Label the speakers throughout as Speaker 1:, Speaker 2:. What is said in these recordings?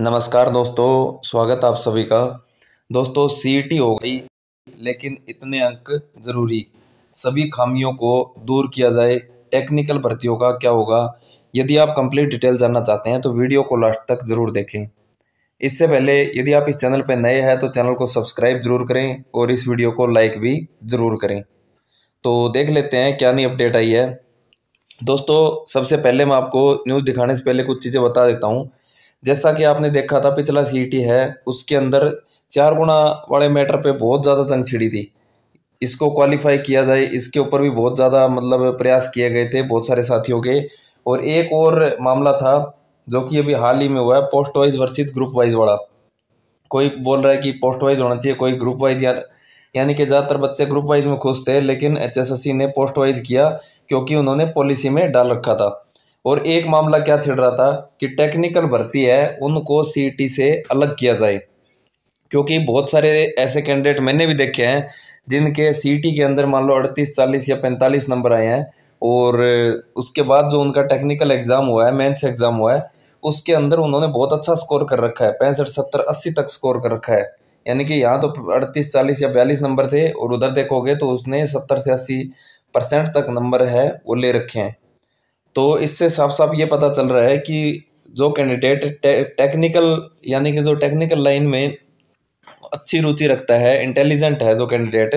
Speaker 1: नमस्कार दोस्तों स्वागत आप सभी का दोस्तों सीईटी e हो गई लेकिन इतने अंक ज़रूरी सभी खामियों को दूर किया जाए टेक्निकल भर्तियों का क्या होगा यदि आप कंप्लीट डिटेल जानना चाहते हैं तो वीडियो को लास्ट तक ज़रूर देखें इससे पहले यदि आप इस चैनल पर नए हैं तो चैनल को सब्सक्राइब ज़रूर करें और इस वीडियो को लाइक भी ज़रूर करें तो देख लेते हैं क्या नई अपडेट आई है दोस्तों सबसे पहले मैं आपको न्यूज़ दिखाने से पहले कुछ चीज़ें बता देता हूँ जैसा कि आपने देखा था पिछला सी है उसके अंदर चार गुणा वाले मैटर पे बहुत ज़्यादा तंग छिड़ी थी इसको क्वालिफाई किया जाए इसके ऊपर भी बहुत ज़्यादा मतलब प्रयास किए गए थे बहुत सारे साथियों के और एक और मामला था जो कि अभी हाल ही में हुआ है पोस्ट वाइज वर्षित ग्रुप वाइज वाला कोई बोल रहा है कि पोस्ट वाइज होना चाहिए कोई ग्रुप वाइज या यानी कि ज़्यादातर बच्चे ग्रुप वाइज में खुश थे लेकिन एच ने पोस्ट वाइज किया क्योंकि उन्होंने पॉलिसी में डाल रखा था और एक मामला क्या छिड़ रहा था कि टेक्निकल भर्ती है उनको सीटी e से अलग किया जाए क्योंकि बहुत सारे ऐसे कैंडिडेट मैंने भी देखे हैं जिनके सीटी e के अंदर मान लो अड़तीस चालीस या पैंतालीस नंबर आए हैं और उसके बाद जो उनका टेक्निकल एग्ज़ाम हुआ है मेन्स एग्ज़ाम हुआ है उसके अंदर उन्होंने बहुत अच्छा स्कोर कर रखा है पैंसठ सत्तर अस्सी तक स्कोर कर रखा है यानी कि यहाँ तो अड़तीस चालीस या बयालीस नंबर थे और उधर देखोगे तो उसने सत्तर से अस्सी परसेंट तक नंबर है वो ले रखे हैं तो इससे साफ साफ ये पता चल रहा है कि जो कैंडिडेट टे, टेक्निकल यानी कि जो टेक्निकल लाइन में अच्छी रुचि रखता है इंटेलिजेंट है जो कैंडिडेट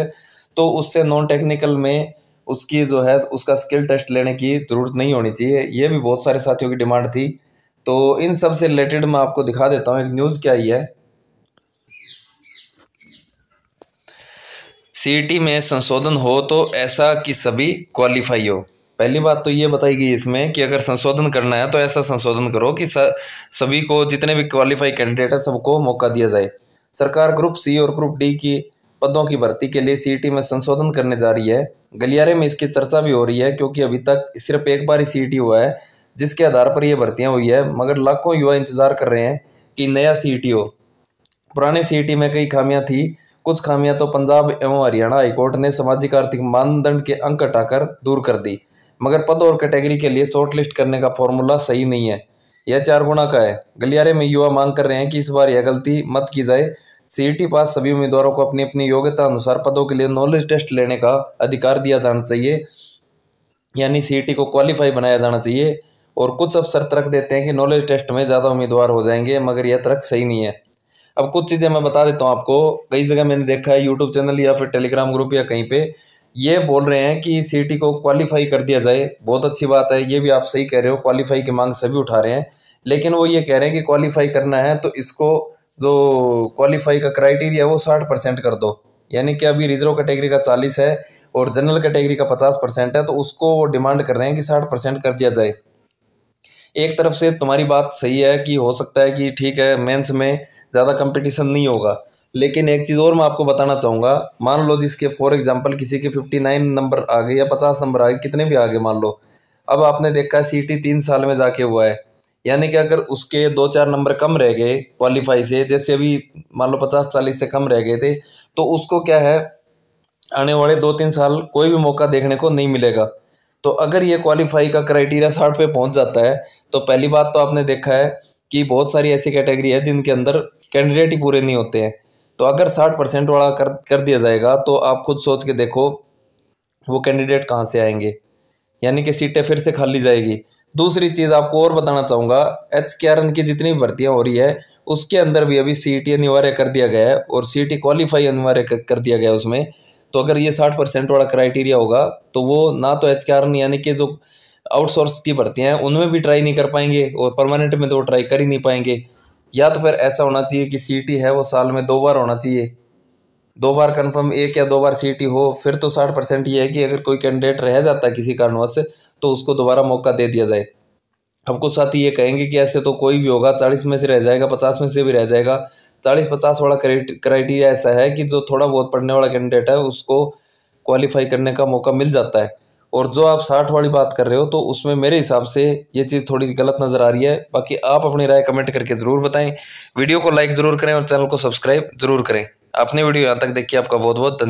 Speaker 1: तो उससे नॉन टेक्निकल में उसकी जो है उसका स्किल टेस्ट लेने की ज़रूरत नहीं होनी चाहिए ये भी बहुत सारे साथियों की डिमांड थी तो इन सब से रिलेटेड मैं आपको दिखा देता हूँ एक न्यूज़ क्या ही है सी e में संशोधन हो तो ऐसा कि सभी क्वालिफाई हो पहली बात तो ये बताई गई इसमें कि अगर संशोधन करना है तो ऐसा संशोधन करो कि सभी को जितने भी क्वालिफाई कैंडिडेट है सबको मौका दिया जाए सरकार ग्रुप सी और ग्रुप डी की पदों की भर्ती के लिए सीईटी में संशोधन करने जा रही है गलियारे में इसकी चर्चा भी हो रही है क्योंकि अभी तक सिर्फ एक बार ही सी हुआ है जिसके आधार पर यह भर्तियाँ हुई है मगर लाखों युवा इंतजार कर रहे हैं कि नया सी हो पुराने सी में कई खामियाँ थी कुछ खामियां तो पंजाब एवं हरियाणा हाईकोर्ट ने सामाजिक आर्थिक मानदंड के अंक हटाकर दूर कर दी मगर पद और कैटेगरी के लिए शॉर्ट लिस्ट करने का फॉर्मूला सही नहीं है यह चार गुणा का है गलियारे में युवा मांग कर रहे हैं कि इस बार यह गलती मत की जाए सी पास सभी उम्मीदवारों को अपनी अपनी योग्यता अनुसार पदों के लिए नॉलेज टेस्ट लेने का अधिकार दिया जाना चाहिए यानी सी को क्वालिफाई बनाया जाना चाहिए और कुछ अफसर तर्क देते हैं कि नॉलेज टेस्ट में ज़्यादा उम्मीदवार हो जाएंगे मगर यह तर्क सही नहीं है अब कुछ चीज़ें मैं बता देता हूँ आपको कई जगह मैंने देखा है यूट्यूब चैनल या फिर टेलीग्राम ग्रुप या कहीं पर ये बोल रहे हैं कि सीटी को क्वालिफाई कर दिया जाए बहुत अच्छी बात है ये भी आप सही कह रहे हो क्वालिफाई की मांग सभी उठा रहे हैं लेकिन वो ये कह रहे हैं कि क्वालिफाई करना है तो इसको जो क्वालिफाई का क्राइटेरिया वो साठ परसेंट कर दो यानी कि अभी रिजर्व कैटेगरी का चालीस है और जनरल कैटेगरी का पचास परसेंट है तो उसको वो डिमांड कर रहे हैं कि साठ परसेंट कर दिया जाए एक तरफ से तुम्हारी बात सही है कि हो सकता है कि ठीक है मेंस में ज़्यादा कंपटीशन नहीं होगा लेकिन एक चीज़ और मैं आपको बताना चाहूँगा मान लो जिसके फॉर एग्जाम्पल किसी के फिफ्टी नाइन नंबर आ गए या पचास नंबर आ गए कितने भी आ गए मान लो अब आपने देखा है सी टी तीन साल में जाके हुआ है यानी कि अगर उसके दो चार नंबर कम रह गए क्वालिफाई से जैसे अभी मान लो पचास चालीस से कम रह गए थे तो उसको क्या है आने वाले दो तीन साल कोई भी मौका देखने को नहीं मिलेगा तो अगर ये क्वालिफाई का क्राइटेरिया साठ पे पहुंच जाता है तो पहली बात तो आपने देखा है कि बहुत सारी ऐसी कैटेगरी है जिनके अंदर कैंडिडेट ही पूरे नहीं होते हैं तो अगर साठ परसेंट वाला कर कर दिया जाएगा तो आप खुद सोच के देखो वो कैंडिडेट कहाँ से आएंगे यानी कि सीटें फिर से खाली जाएगी दूसरी चीज़ आपको और बताना चाहूँगा एच के आर एन की जितनी भर्तियाँ हो रही है उसके अंदर भी अभी सी टी अनिवार्य कर दिया गया है और सी टी क्वालिफाई अनिवार्य कर दिया गया है उसमें तो अगर ये साठ परसेंट वाला क्राइटेरिया होगा तो वो ना तो एच के आर एन यानी कि जो आउटसोर्स की भर्तियाँ हैं उनमें भी ट्राई नहीं कर पाएंगे और परमानेंट में तो वो ट्राई कर ही नहीं पाएंगे या तो फिर ऐसा होना चाहिए कि सीटी है वो साल में दो बार होना चाहिए दो बार कंफर्म एक या दो बार सीटी हो फिर तो साठ परसेंट ये है कि अगर कोई कैंडिडेट रह जाता है किसी कारणवश तो उसको दोबारा मौका दे दिया जाए अब कुछ साथी ये कहेंगे कि ऐसे तो कोई भी होगा चालीस में से रह जाएगा पचास में से भी रह जाएगा चालीस पचास वाला क्राइटेरिया ऐसा है कि जो थोड़ा बहुत पढ़ने वाला कैंडिडेट है उसको क्वालिफाई करने का मौका मिल जाता है और जो आप साठ वाली बात कर रहे हो तो उसमें मेरे हिसाब से ये चीज़ थोड़ी गलत नज़र आ रही है बाकी आप अपनी राय कमेंट करके ज़रूर बताएं वीडियो को लाइक ज़रूर करें और चैनल को सब्सक्राइब ज़रूर करें आपने वीडियो यहाँ तक देखिए आपका बहुत बहुत धन्यवाद